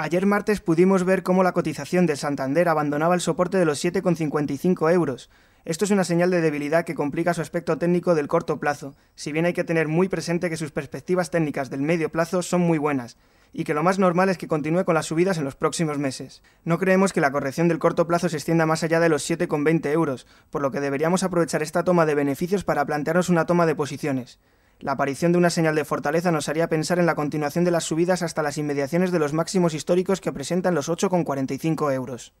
Ayer martes pudimos ver cómo la cotización de Santander abandonaba el soporte de los 7,55 euros. Esto es una señal de debilidad que complica su aspecto técnico del corto plazo, si bien hay que tener muy presente que sus perspectivas técnicas del medio plazo son muy buenas, y que lo más normal es que continúe con las subidas en los próximos meses. No creemos que la corrección del corto plazo se extienda más allá de los 7,20 euros, por lo que deberíamos aprovechar esta toma de beneficios para plantearnos una toma de posiciones. La aparición de una señal de fortaleza nos haría pensar en la continuación de las subidas hasta las inmediaciones de los máximos históricos que presentan los 8,45 euros.